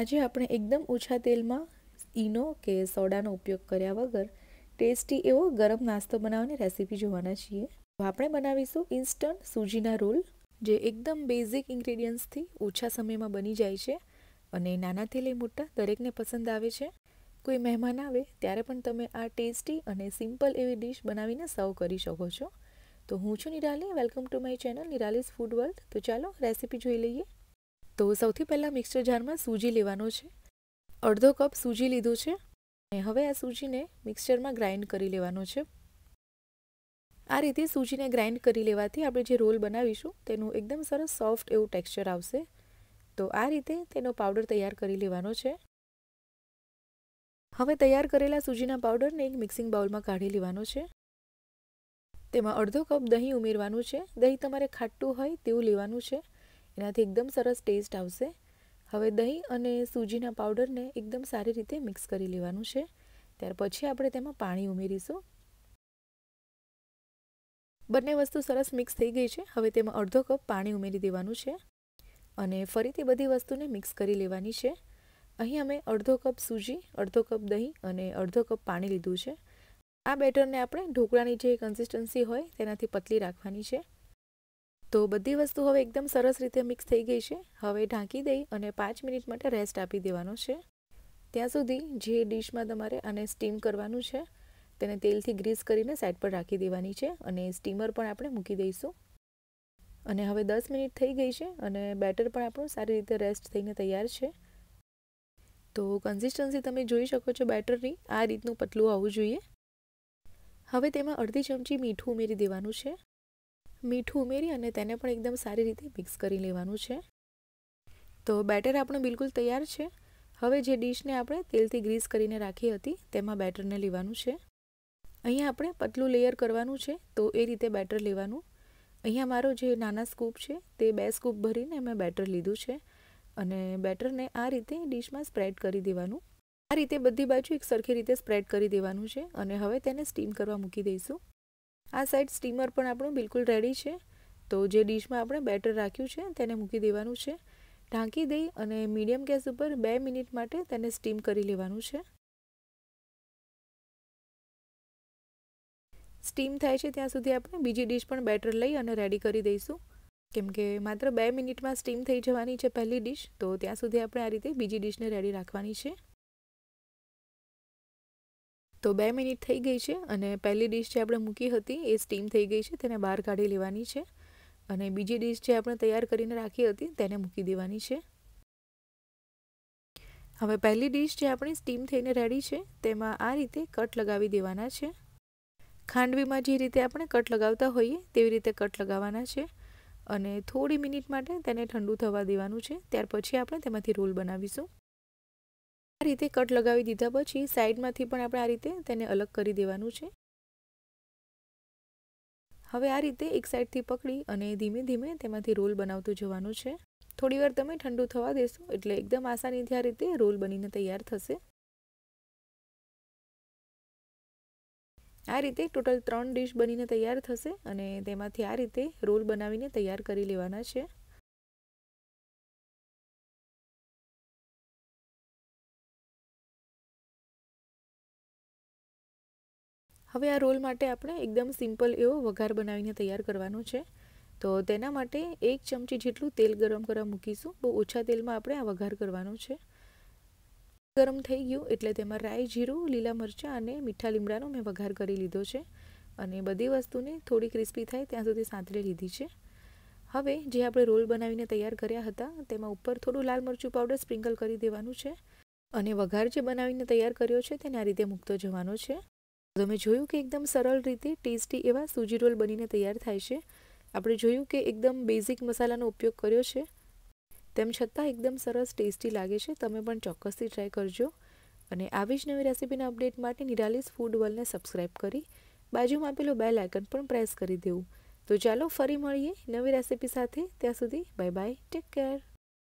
આજે આપણે એકદમ ઓછા તેલમાં ઈનો કે સોડાનો ઉપયોગ કર્યા વગર ટેસ્ટી એવો ગરમ નાસ્તો બનાવવાની રેસીપી જોવાના છીએ આપણે બનાવીશું ઇન્સ્ટન્ટ સૂજીના રોલ જે એકદમ બેઝિક ઇન્ગ્રેડિયન્ટ્સથી ઓછા સમયમાં બની જાય છે અને નાનાથી લઈ મોટા દરેકને પસંદ આવે છે કોઈ મહેમાન આવે ત્યારે પણ તમે આ ટેસ્ટી અને સિમ્પલ એવી ડિશ બનાવીને સર્વ કરી શકો છો તો હું છું Nirali welcome to my channel Nirali's food world તો ચાલો રેસીપી જોઈ લઈએ તો સૌથી પહેલાં મિક્સર જારમાં સૂજી લેવાનો છે અડધો કપ સૂજી લીધો છે અને હવે આ સૂજીને મિક્સચરમાં ગ્રાઇન્ડ કરી લેવાનો છે આ રીતે સૂજીને ગ્રાઇન્ડ કરી લેવાથી આપણે જે રોલ બનાવીશું તેનું એકદમ સરસ સોફ્ટ એવું ટેક્સચર આવશે તો આ રીતે તેનો પાવડર તૈયાર કરી લેવાનો છે હવે તૈયાર કરેલા સૂજીના પાવડરને એક મિક્સિંગ બાઉલમાં કાઢી લેવાનો છે તેમાં અડધો કપ દહીં ઉમેરવાનું છે દહીં તમારે ખાટું હોય તેવું લેવાનું છે એનાથી એકદમ સરસ ટેસ્ટ આવશે હવે દહીં અને સૂજીના પાવડરને એકદમ સારી રીતે મિક્સ કરી લેવાનું છે ત્યાર પછી આપણે તેમાં પાણી ઉમેરીશું બંને વસ્તુ સરસ મિક્સ થઈ ગઈ છે હવે તેમાં અડધો કપ પાણી ઉમેરી દેવાનું છે અને ફરીથી બધી વસ્તુને મિક્સ કરી લેવાની છે અહીં અમે અડધો કપ સૂજી અડધો કપ દહીં અને અડધો કપ પાણી લીધું છે આ બેટરને આપણે ઢોકળાની જે કન્સિસ્ટન્સી હોય તેનાથી પતલી રાખવાની છે તો બધી વસ્તુ હવે એકદમ સરસ રીતે મિક્સ થઈ ગઈ છે હવે ઢાંકી દઈ અને પાંચ મિનિટ માટે રેસ્ટ આપી દેવાનો છે ત્યાં સુધી જે ડીશમાં તમારે આને સ્ટીમ કરવાનું છે તેને તેલથી ગ્રીસ કરીને સાઈડ પર રાખી દેવાની છે અને સ્ટીમર પણ આપણે મૂકી દઈશું અને હવે દસ મિનિટ થઈ ગઈ છે અને બેટર પણ આપણું સારી રીતે રેસ્ટ થઈને તૈયાર છે તો કન્સિસ્ટન્સી તમે જોઈ શકો છો બેટરની આ રીતનું પતલું આવવું જોઈએ હવે તેમાં અડધી ચમચી મીઠું ઉમેરી દેવાનું છે મીઠું ઉમેરી અને તેને પણ એકદમ સારી રીતે મિક્સ કરી લેવાનું છે તો બેટર આપણું બિલકુલ તૈયાર છે હવે જે ડીશને આપણે તેલથી ગ્રીસ કરીને રાખી હતી તેમાં બેટરને લેવાનું છે અહીંયા આપણે પતલું લેયર કરવાનું છે તો એ રીતે બેટર લેવાનું અહીંયા મારો જે નાના સ્કૂપ છે તે બે સ્કૂપ ભરીને મેં બેટર લીધું છે અને બેટરને આ રીતે ડીશમાં સ્પ્રેડ કરી દેવાનું આ રીતે બધી બાજુ એક સરખી રીતે સ્પ્રેડ કરી દેવાનું છે અને હવે તેને સ્ટીમ કરવા મૂકી દઈશું આ સાઈડ સ્ટીમર પણ આપણું બિલકુલ રેડી છે તો જે ડીશમાં આપણે બેટર રાખ્યું છે તેને મૂકી દેવાનું છે ઢાંકી દઈ અને મીડિયમ ગેસ ઉપર બે મિનિટ માટે તેને સ્ટીમ કરી લેવાનું છે સ્ટીમ થાય છે ત્યાં સુધી આપણે બીજી ડીશ પણ બેટર લઈ અને રેડી કરી દઈશું કેમ કે માત્ર બે મિનિટમાં સ્ટીમ થઈ જવાની છે પહેલી ડીશ તો ત્યાં સુધી આપણે આ રીતે બીજી ડીશને રેડી રાખવાની છે તો બે મિનિટ થઈ ગઈ છે અને પહેલી ડીશ જે આપણે મૂકી હતી એ સ્ટીમ થઈ ગઈ છે તેને બહાર કાઢી લેવાની છે અને બીજી ડીશ જે આપણે તૈયાર કરીને રાખી હતી તેને મૂકી દેવાની છે હવે પહેલી ડીશ જે આપણી સ્ટીમ થઈને રેડી છે તેમાં આ રીતે કટ લગાવી દેવાના છે ખાંડવીમાં જે રીતે આપણે કટ લગાવતા હોઈએ તેવી રીતે કટ લગાવવાના છે અને થોડી મિનિટ માટે તેને ઠંડુ થવા દેવાનું છે ત્યાર પછી આપણે તેમાંથી રોલ બનાવીશું આ રીતે કટ લગાવી દીધા પછી સાઈડમાંથી પણ આપણે આ રીતે તેને અલગ કરી દેવાનું છે હવે આ રીતે એક સાઈડથી પકડી અને ધીમે ધીમે તેમાંથી રોલ બનાવતું જવાનું છે થોડીવાર તમે ઠંડુ થવા દેશો એટલે એકદમ આસાનીથી આ રીતે રોલ બનીને તૈયાર થશે આ રીતે ટોટલ ત્રણ ડીશ બનીને તૈયાર થશે અને તેમાંથી આ રીતે રોલ બનાવીને તૈયાર કરી લેવાના છે હવે આ રોલ માટે આપણે એકદમ સિમ્પલ એવો વઘાર બનાવીને તૈયાર કરવાનો છે તો તેના માટે એક ચમચી જેટલું તેલ ગરમ કરવા મૂકીશું બહુ ઓછા તેલમાં આપણે આ વઘાર કરવાનો છે ગરમ થઈ ગયું એટલે તેમાં રાઈ જીરું લીલા મરચાં અને મીઠા લીમડાનો મેં વઘાર કરી લીધો છે અને બધી વસ્તુને થોડી ક્રિસ્પી થાય ત્યાં સુધી સાંતળી લીધી છે હવે જે આપણે રોલ બનાવીને તૈયાર કર્યા હતા તેમાં ઉપર થોડું લાલ મરચું પાવડર સ્પ્રિંકલ કરી દેવાનું છે અને વઘાર જે બનાવીને તૈયાર કર્યો છે તેને આ રીતે મૂકતો જવાનો છે તમે જોયું કે એકદમ સરળ રીતે ટેસ્ટી એવા સૂજી રોલ બનીને તૈયાર થાય છે આપણે જોયું કે એકદમ બેઝિક મસાલાનો ઉપયોગ કર્યો છે તેમ છતાં એકદમ સરસ ટેસ્ટી લાગે છે તમે પણ ચોક્કસથી ટ્રાય કરજો અને આવી જ નવી રેસીપીના અપડેટ માટે નિરાલિસ ફૂડ વર્લ્ડને સબસ્ક્રાઈબ કરી બાજુમાં આપેલો બેલ આઇકન પણ પ્રેસ કરી દેવું તો ચાલો ફરી મળીએ નવી રેસીપી સાથે ત્યાં સુધી બાય બાય ટેક કેર